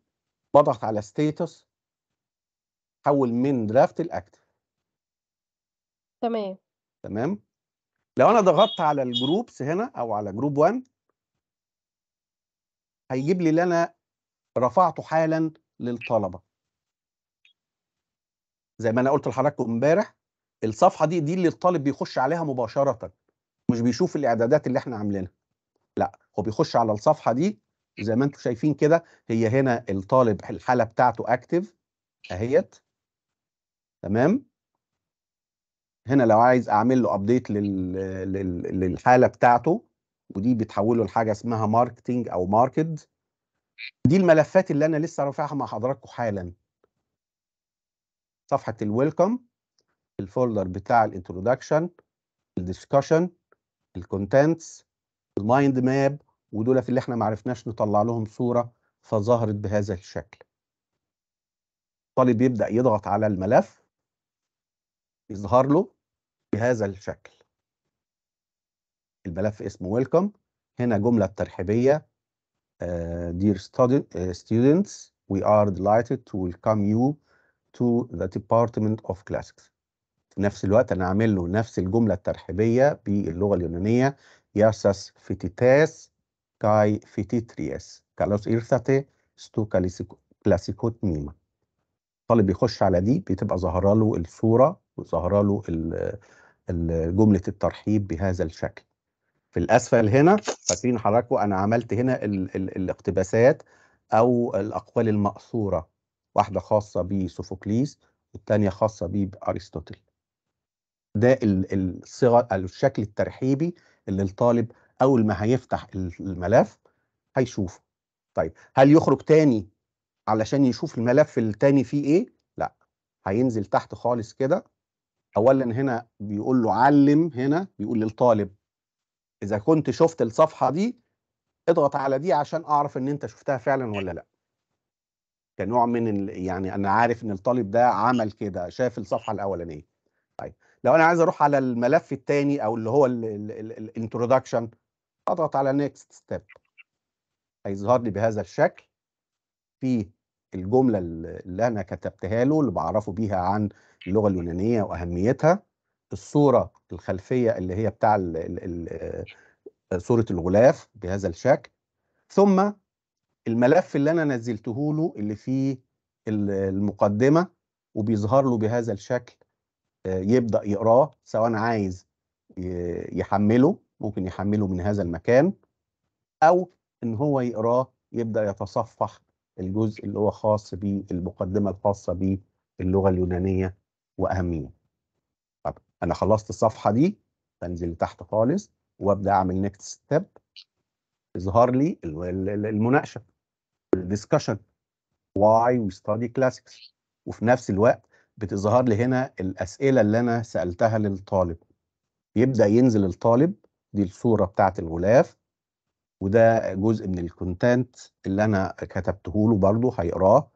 Speaker 2: بضغط على ستيتس حول من درافت الاكت تمام تمام لو انا ضغطت على الجروبس هنا او على جروب 1 هيجيب لي اللي انا رفعته حالا للطلبه زي ما انا قلت لحضراتكم امبارح الصفحه دي دي اللي الطالب بيخش عليها مباشره مش بيشوف الاعدادات اللي احنا عاملينها لا وبيخش على الصفحه دي زي ما انتم شايفين كده هي هنا الطالب الحاله بتاعته اكتف اهيت تمام هنا لو عايز اعمل له ابديت للحاله بتاعته ودي بتحوله لحاجه اسمها ماركتنج او ماركت دي الملفات اللي انا لسه رافعها مع حضراتكم حالا صفحه الويلكم الفولدر بتاع الانترودكشن الديسكشن الكونتنتس المايند ماب ودول في اللي احنا ما عرفناش نطلع لهم صورة فظهرت بهذا الشكل الطالب يبدأ يضغط على الملف يظهر له بهذا الشكل الملف اسمه ويلكم هنا جملة ترحيبية آه، dear student, آه، students we are delighted to welcome you to the department of classics في نفس الوقت انا عامل له نفس الجملة الترحيبية باللغة اليونانية ياسس فيتيتاس kaj kalos كالوس stu ستو كلاسيكوتميما الطالب بيخش على دي بتبقى ظاهره له الصوره وظاهره له جمله الترحيب بهذا الشكل في الاسفل هنا فاكرين حضراتكم انا عملت هنا الـ الـ الاقتباسات او الاقوال المأثورة واحده خاصه بسوفوكليس والثانيه خاصه بارسطوتل ده الصغر الشكل الترحيبي اللي الطالب اول ما هيفتح الملف هيشوفه طيب هل يخرج تاني علشان يشوف الملف التاني فيه ايه لا هينزل تحت خالص كده اولا هنا بيقول له علم هنا بيقول للطالب اذا كنت شفت الصفحه دي اضغط على دي عشان اعرف ان انت شفتها فعلا ولا لا كنوع من يعني انا عارف ان الطالب ده عمل كده شاف الصفحه الاولانيه طيب لو انا عايز اروح على الملف الثاني او اللي هو الانترودكشن اضغط على next step هيظهر لي بهذا الشكل في الجملة اللي أنا كتبتها له اللي بعرفه بيها عن اللغة اليونانية وأهميتها الصورة الخلفية اللي هي بتاع الـ الـ صورة الغلاف بهذا الشكل ثم الملف اللي أنا نزلته له اللي فيه المقدمة وبيظهر له بهذا الشكل آه، يبدأ يقراه سواء عايز آه، يحمله ممكن يحمله من هذا المكان او ان هو يقراه يبدا يتصفح الجزء اللي هو خاص بالمقدمه الخاصه باللغه اليونانيه واهميه طب انا خلصت الصفحه دي بنزل تحت خالص وابدا اعمل نكست ستيب يظهر لي المناقشه الديسكشن واي وي ستادي كلاسيكس وفي نفس الوقت بتظهر لي هنا الاسئله اللي انا سالتها للطالب يبدا ينزل الطالب دي الصورة بتاعت الغلاف وده جزء من الكونتنت اللي انا كتبته له برضه هيقراه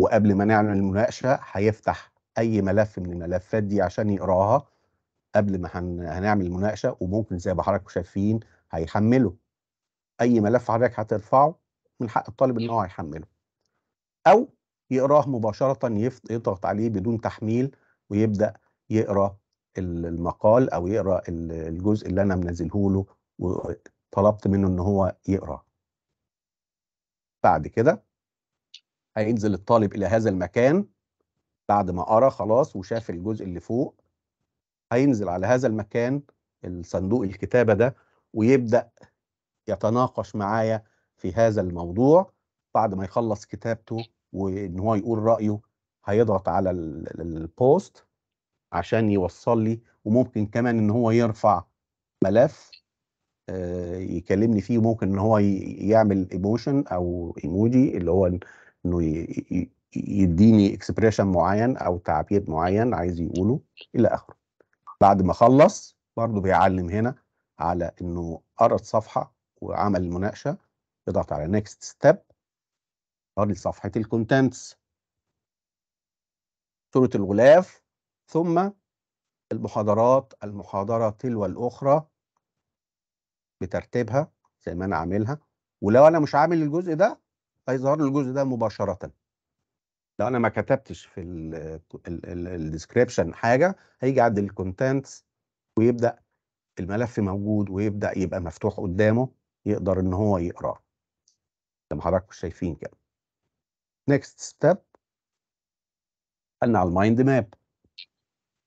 Speaker 2: وقبل ما نعمل المناقشه هيفتح اي ملف من الملفات دي عشان يقراها قبل ما هنعمل المناقشه وممكن زي ما حضراتكم شايفين هيحمله اي ملف حضرتك هترفعه من حق الطالب ان هو هيحمله او يقراه مباشره يضغط عليه بدون تحميل ويبدا يقرا المقال او يقرا الجزء اللي انا منزله له وطلبت منه ان هو يقرا بعد كده هينزل الطالب الى هذا المكان بعد ما قرا خلاص وشاف الجزء اللي فوق هينزل على هذا المكان الصندوق الكتابه ده ويبدا يتناقش معايا في هذا الموضوع بعد ما يخلص كتابته وان هو يقول رايه هيضغط على البوست عشان يوصل لي وممكن كمان ان هو يرفع ملف آه، يكلمني فيه وممكن ان هو يعمل ايموشن او ايموجي اللي هو انه يديني اكسبريشن معين او تعبير معين عايز يقوله الى اخره بعد ما خلص برضه بيعلم هنا على انه قرأ الصفحه وعمل المناقشه يضغط على نيكست ستيب قرأ صفحه الكونتنتس صوره الغلاف ثم المحاضرات المحاضرة تلو الأخرى بترتيبها زي ما أنا عاملها ولو أنا مش عامل الجزء ده هيظهر لي الجزء ده مباشرة لو أنا ما كتبتش في الديسكريبشن حاجة هيجي عند الكونتنتس ويبدأ الملف موجود ويبدأ يبقى مفتوح قدامه يقدر إن هو يقراه زي ما حضراتكم شايفين كده. نيكست ستيب قلنا على المايند ماب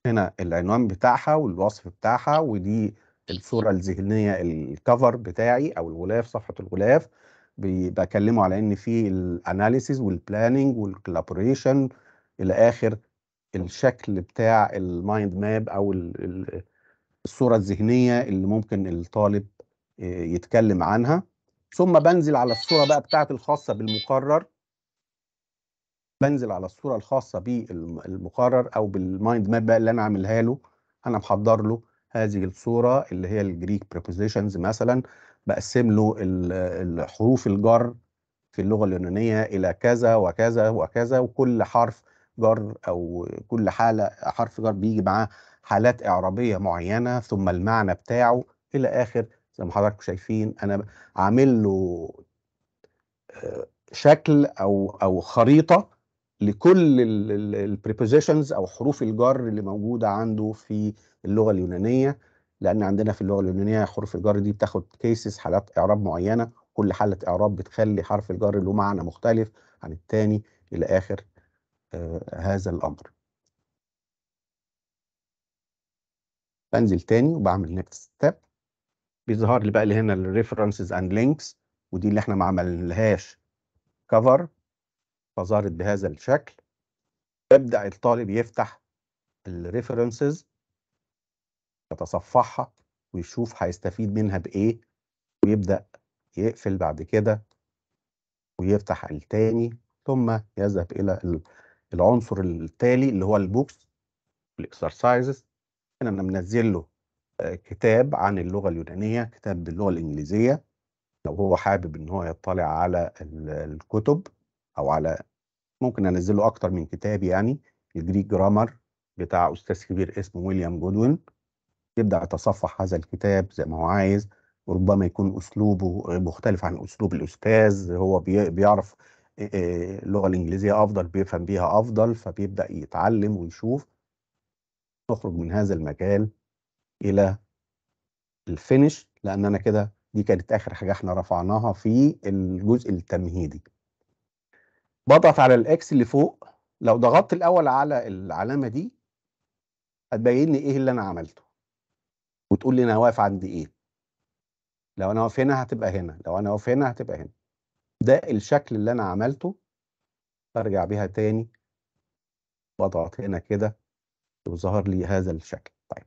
Speaker 2: هنا العنوان بتاعها والوصف بتاعها ودي الصورة الذهنية الكفر بتاعي أو الغلاف صفحة الغلاف بكلمه على إن في الأناليسيز والبلاننج والكلابوريشن إلى آخر الشكل بتاع المايند ماب أو الصورة الذهنية اللي ممكن الطالب آه، يتكلم عنها ثم بنزل على الصورة بقى بتاعتي الخاصة بالمقرر بنزل على الصوره الخاصه بالمقرر او بالمايند ماب اللي انا عاملها له انا محضر له هذه الصوره اللي هي الجريك بريبوزيشنز مثلا بقسم له الحروف الجر في اللغه اليونانيه الى كذا وكذا وكذا وكل حرف جر او كل حاله حرف جر بيجي معاه حالات اعرابيه معينه ثم المعنى بتاعه الى اخر زي ما حضراتكم شايفين انا عامل له آه، شكل او او خريطه لكل البريبوزيشنز او حروف الجر اللي موجوده عنده في اللغه اليونانيه لان عندنا في اللغه اليونانيه حروف الجر دي بتاخد كيسز حالات اعراب معينه كل حاله اعراب بتخلي حرف الجر له معنى مختلف عن الثاني الى اخر آه هذا الامر بنزل تاني وبعمل نكست ستيب بيظهر لي بقى اللي هنا الريفرنسز اند لينكس ودي اللي احنا ما عملناهاش كفر فظهرت بهذا الشكل يبدأ الطالب يفتح الريفرنسز يتصفحها ويشوف هيستفيد منها بإيه ويبدأ يقفل بعد كده ويفتح التاني ثم يذهب إلى العنصر التالي اللي هو البوكس الاكسرسايزز أنا منزل له آه، كتاب عن اللغة اليونانية كتاب باللغة الإنجليزية لو هو حابب إن هو يطلع على الكتب او على ممكن انزله اكتر من كتاب يعني الجريك جرامر بتاع استاذ كبير اسمه ويليام جودوين يبدا يتصفح هذا الكتاب زي ما هو عايز وربما يكون اسلوبه مختلف عن اسلوب الاستاذ هو بيعرف اللغه الانجليزيه افضل بيفهم بيها افضل فبيبدا يتعلم ويشوف نخرج من هذا المجال الى الفينش لان انا كده دي كانت اخر حاجه احنا رفعناها في الجزء التمهيدي بضغط على الاكس اللي فوق لو ضغطت الاول على العلامه دي هتبين لي ايه اللي انا عملته وتقول لي انا واقف عند ايه لو انا واقف هنا هتبقى هنا لو انا واقف هنا هتبقى هنا ده الشكل اللي انا عملته برجع بيها تاني بضغط هنا كده وظهر لي هذا الشكل طيب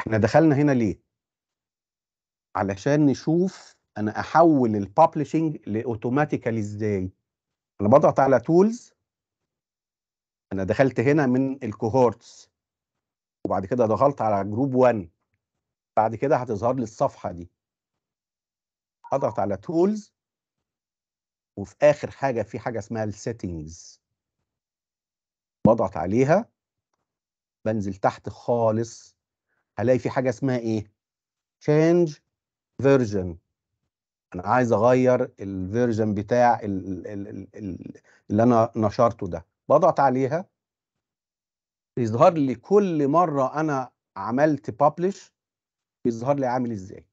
Speaker 2: احنا دخلنا هنا ليه علشان نشوف انا احول الببلشنج لاوتوماتيكال ازاي انا بضغط على تولز انا دخلت هنا من الكوهورتس وبعد كده دخلت على جروب 1 بعد كده هتظهر لي الصفحه دي اضغط على تولز وفي اخر حاجه في حاجه اسمها السيتنجز بضغط عليها بنزل تحت خالص هلاقي في حاجه اسمها ايه change version انا عايز اغير الفيرجن بتاع اللي انا نشرته ده بضغط عليها يظهر لي كل مره انا عملت بابلش بيظهر لي عامل ازاي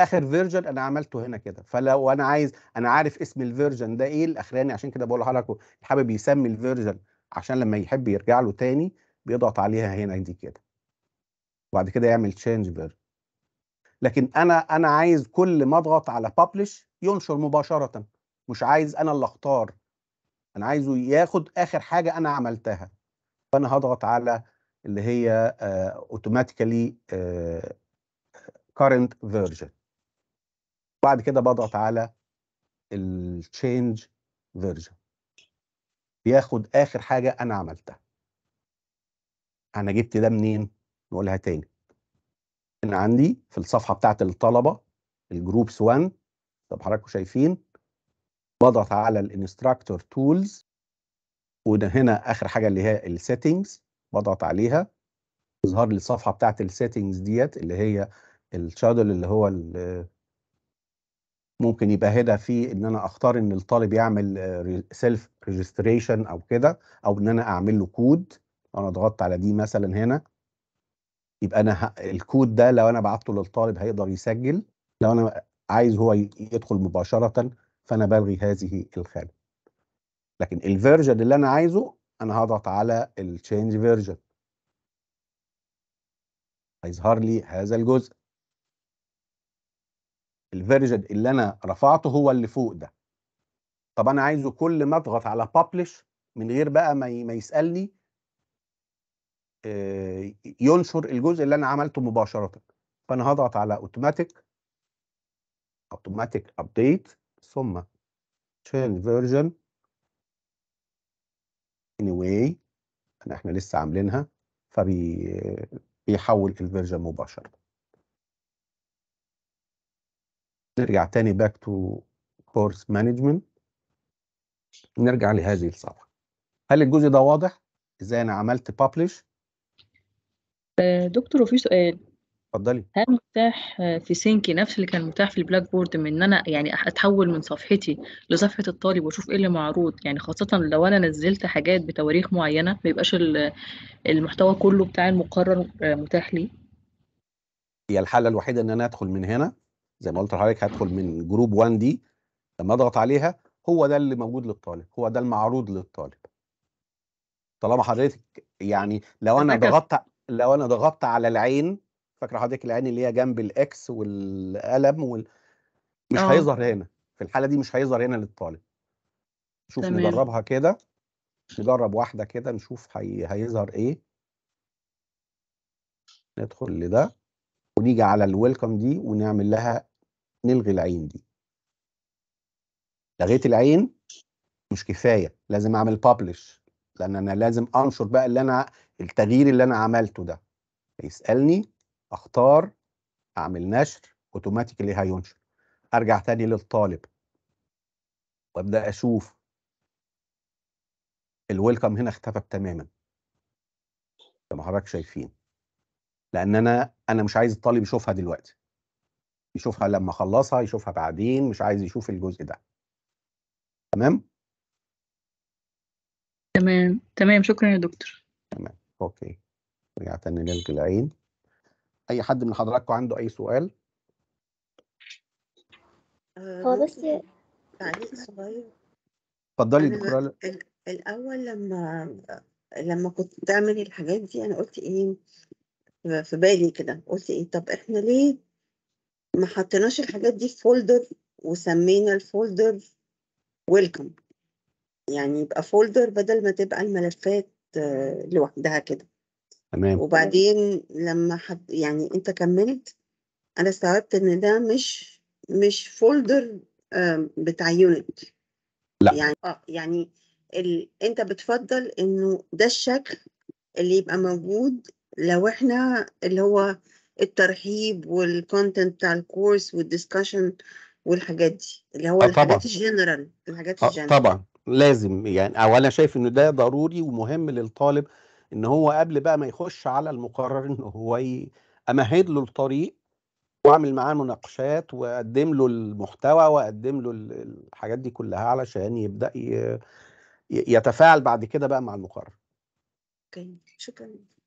Speaker 2: اخر فيرجن انا عملته هنا كده فلو انا عايز انا عارف اسم الفيرجن ده ايه الاخراني عشان كده بقول لحضرتك حابب يسمي الفيرجن عشان لما يحب يرجع له تاني بيضغط عليها هنا دي كده وبعد كده يعمل تشينج فيرجن لكن انا انا عايز كل ما اضغط على ببلش ينشر مباشره مش عايز انا اللي اختار انا عايزه ياخد اخر حاجه انا عملتها فانا هضغط على اللي هي اوتوماتيكالي كارنت فيرجن بعد كده بضغط على التشينج فيرجن بياخد اخر حاجه انا عملتها انا جبت ده منين نقولها تاني عندي في الصفحه بتاعت الطلبه الجروبس 1 طب حضراتكم شايفين بضغط على الانستراكتور تولز وده هنا اخر حاجه اللي هي السيتنجز بضغط عليها تظهر لي الصفحه بتاعت السيتنجز ديت اللي هي الشادل اللي هو ممكن يبقى هدى في ان انا اختار ان الطالب يعمل سيلف آه، ريجستريشن او كده او ان انا اعمل له كود انا ضغطت على دي مثلا هنا يبقى انا الكود ده لو انا بعته للطالب هيقدر يسجل لو انا عايز هو يدخل مباشره فانا بلغي هذه الخانه لكن الفيرجن اللي انا عايزه انا هضغط على التشينج فيرجن هيظهر لي هذا الجزء الفيرجن اللي انا رفعته هو اللي فوق ده طب انا عايزه كل ما اضغط على بابلش من غير بقى ما يسالني آه، ينشر الجزء اللي انا عملته مباشره فانا هضغط على اوتوماتيك اوتوماتيك ابديت ثم تشين فيرجن اني واي احنا لسه عاملينها فبيحول الفيرجن مباشره نرجع تاني باك تو كورس مانجمنت نرجع لهذه الصفحه هل الجزء ده واضح ازاي انا عملت بابلش
Speaker 3: آه، دكتور وفي سؤال اتفضلي هل متاح آه، في سينكي نفس اللي كان متاح في البلاك بورد من ان انا يعني اتحول من صفحتي لصفحه الطالب واشوف ايه اللي معروض يعني خاصه لو انا نزلت حاجات بتواريخ معينه ما يبقاش المحتوى كله بتاع المقرر آه، متاح لي
Speaker 2: هي الحاله الوحيده ان انا ادخل من هنا زي ما قلت لحضرتك هدخل من جروب 1 دي لما اضغط عليها هو ده اللي موجود للطالب هو ده المعروض للطالب طالما حضرتك يعني لو انا ضغطت لو انا ضغطت على العين فاكره حضرتك العين اللي هي جنب الاكس والقلم وال... مش أوه. هيظهر هنا في الحاله دي مش هيظهر هنا للطالب شوف تمام. نجربها كده نجرب واحده كده نشوف هي... هيظهر ايه ندخل لده ونيجي على الويلكم دي ونعمل لها نلغي العين دي لغيت العين مش كفايه لازم اعمل بابلش لان انا لازم انشر بقى اللي انا التغيير اللي انا عملته ده يسالني اختار اعمل نشر اوتوماتيكلي هينشر ارجع تاني للطالب وابدا اشوف الويلكم هنا اختفى تماما زي ما حضرتك شايفين لان انا انا مش عايز الطالب يشوفها دلوقتي يشوفها لما اخلصها يشوفها بعدين مش عايز يشوف الجزء ده تمام
Speaker 1: تمام تمام شكرا يا دكتور
Speaker 2: تمام اوكي رجع تاني العين اي حد من حضراتكم عنده اي سؤال
Speaker 1: آه،
Speaker 3: هو بس تعليق صغير
Speaker 2: اتفضلي دكتوره
Speaker 3: الاول لما لما كنت بتعمل الحاجات دي انا قلت ايه في بالي كده قلت ايه طب احنا ليه ما حطيناش الحاجات دي في فولدر وسمينا الفولدر ويلكم يعني يبقى فولدر بدل ما تبقى الملفات لوحدها كده تمام وبعدين لما حد يعني انت كملت انا استوعبت ان ده مش مش فولدر بتاع يونت لا يعني اه يعني ال... انت بتفضل انه ده الشكل اللي يبقى موجود لو احنا اللي هو الترحيب والكونتنت بتاع الكورس والديسكشن والحاجات دي
Speaker 2: اللي هو آه الحاجات
Speaker 3: الجنرال الحاجات آه الجنرال طبعا
Speaker 2: لازم يعني او انا شايف ان ده ضروري ومهم للطالب ان هو قبل بقى ما يخش على المقرر ان هو امهد له الطريق واعمل معاه مناقشات واقدم له المحتوى واقدم له الحاجات دي كلها علشان يبدا يتفاعل بعد كده بقى
Speaker 1: مع المقرر. اوكي شكرا